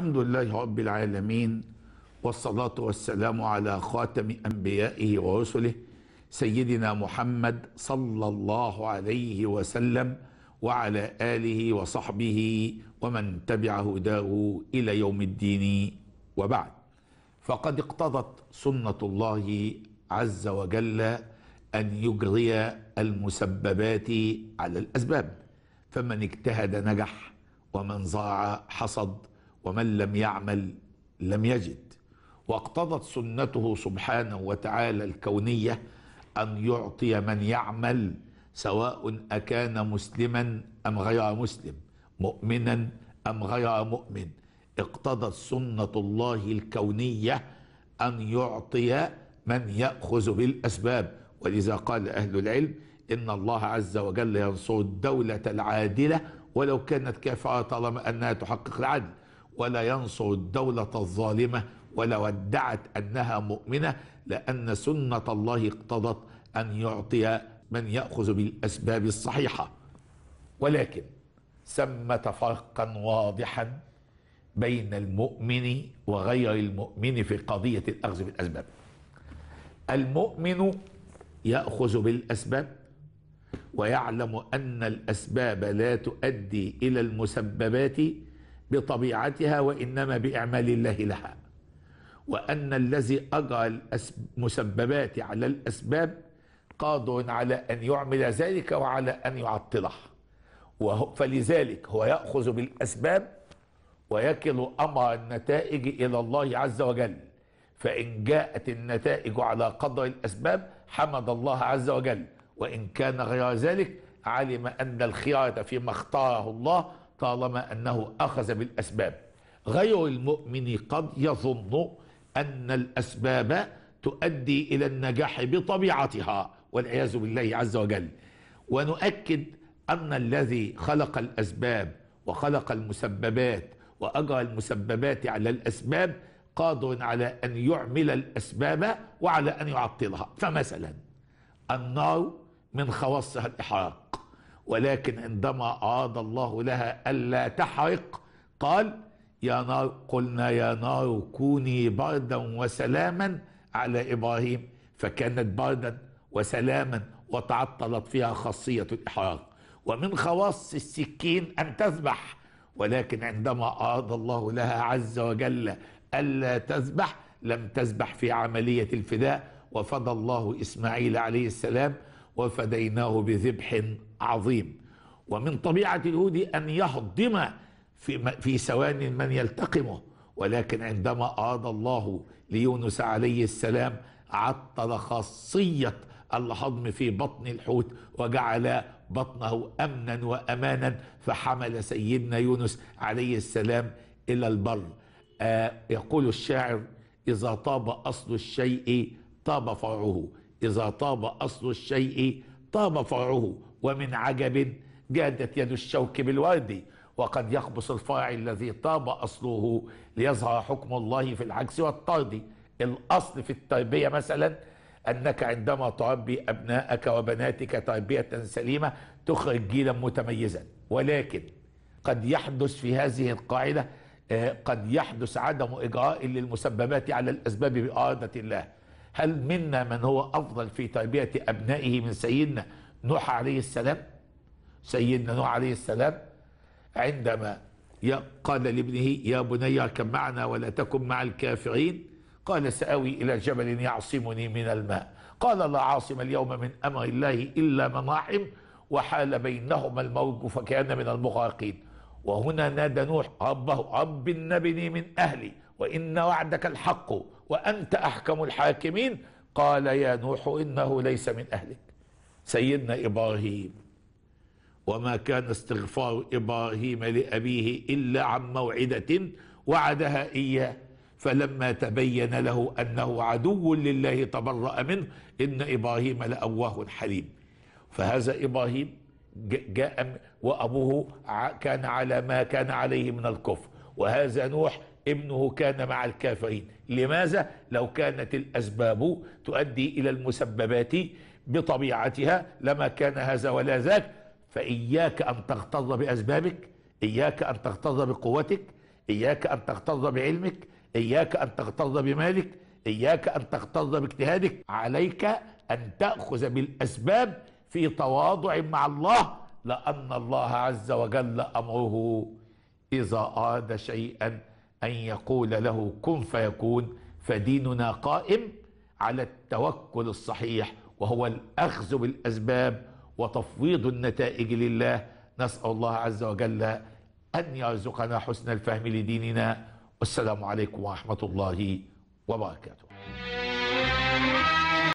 الحمد لله رب العالمين والصلاة والسلام على خاتم أنبيائه ورسله سيدنا محمد صلى الله عليه وسلم وعلى آله وصحبه ومن تبع هداه إلى يوم الدين وبعد فقد اقتضت سنة الله عز وجل أن يجري المسببات على الأسباب فمن اجتهد نجح ومن ضاع حصد ومن لم يعمل لم يجد واقتضت سنته سبحانه وتعالى الكونيه ان يعطي من يعمل سواء اكان مسلما ام غير مسلم مؤمنا ام غير مؤمن اقتضت سنه الله الكونيه ان يعطي من ياخذ بالاسباب ولذا قال اهل العلم ان الله عز وجل ينصر الدوله العادله ولو كانت كافره طالما انها تحقق العدل ولا ينصر الدولة الظالمة ولو ادعت أنها مؤمنة لأن سنة الله اقتضت أن يعطي من يأخذ بالأسباب الصحيحة ولكن ثمة فرقا واضحا بين المؤمن وغير المؤمن في قضية الأخذ بالأسباب المؤمن يأخذ بالأسباب ويعلم أن الأسباب لا تؤدي إلى المسببات بطبيعتها وإنما بإعمال الله لها وأن الذي أجرى المسببات على الأسباب قادر على أن يعمل ذلك وعلى أن يعطله فلذلك هو يأخذ بالأسباب ويكل أمر النتائج إلى الله عز وجل فإن جاءت النتائج على قدر الأسباب حمد الله عز وجل وإن كان غير ذلك علم أن الخيارة فيما اختاره الله طالما أنه أخذ بالأسباب غير المؤمن قد يظن أن الأسباب تؤدي إلى النجاح بطبيعتها والعياذ بالله عز وجل ونؤكد أن الذي خلق الأسباب وخلق المسببات وأجرى المسببات على الأسباب قادر على أن يعمل الأسباب وعلى أن يعطلها فمثلا النار من خواصها الإحراق ولكن عندما أراد الله لها ألا تحرق قال يا نار قلنا يا نار كوني بردا وسلاما على إبراهيم فكانت بردا وسلاما وتعطلت فيها خاصية الإحراق ومن خواص السكين أن تذبح ولكن عندما أراد الله لها عز وجل ألا تذبح لم تذبح في عملية الفداء وفدى الله إسماعيل عليه السلام وفديناه بذبح عظيم ومن طبيعة اليهود أن يهضم في, في ثوان من يلتقمه ولكن عندما أراد الله ليونس عليه السلام عطل خاصية الهضم في بطن الحوت وجعل بطنه أمنا وأمانا فحمل سيدنا يونس عليه السلام إلى البر آه يقول الشاعر إذا طاب أصل الشيء طاب فرعه إذا طاب أصل الشيء طاب فرعه ومن عجب جادت يد الشوك بالورد وقد يخبص الفرع الذي طاب أصله ليظهر حكم الله في العكس والطرد الأصل في التربية مثلا أنك عندما تربي أبنائك وبناتك تربية سليمة تخرج جيلا متميزا ولكن قد يحدث في هذه القاعدة آه، قد يحدث عدم إجراء للمسببات على الأسباب بإرادة الله هل منا من هو أفضل في تربية أبنائه من سيدنا نوح عليه السلام سيدنا نوح عليه السلام عندما قال لابنه يا بني اركب معنا ولا تكن مع الكافرين قال سآوي إلى جبل يعصمني من الماء قال لا عاصم اليوم من أمر الله إلا من رحم وحال بينهما الموج فكان من المغرقين وهنا نادى نوح ربه رب نبني من أهلي وإن وعدك الحق وأنت أحكم الحاكمين قال يا نوح إنه ليس من أهلك سيدنا إبراهيم وما كان استغفار إبراهيم لأبيه إلا عن موعدة وعدها إياه فلما تبين له أنه عدو لله تبرأ منه إن إبراهيم لأواه حليم فهذا إبراهيم جاء وأبوه كان على ما كان عليه من الكفر وهذا نوح ابنه كان مع الكافرين لماذا لو كانت الأسباب تؤدي إلى المسببات بطبيعتها لما كان هذا ولا ذاك فإياك أن تغتظ بأسبابك إياك أن تغتظ بقوتك إياك أن تغتظ بعلمك إياك أن تغتظ بمالك إياك أن تغتظ باجتهادك عليك أن تأخذ بالأسباب في تواضع مع الله لأن الله عز وجل أمره إذا أراد شيئا أن يقول له كن فيكون فديننا قائم على التوكل الصحيح وهو الأخذ بالأسباب وتفويض النتائج لله نسأل الله عز وجل أن يرزقنا حسن الفهم لديننا والسلام عليكم ورحمة الله وبركاته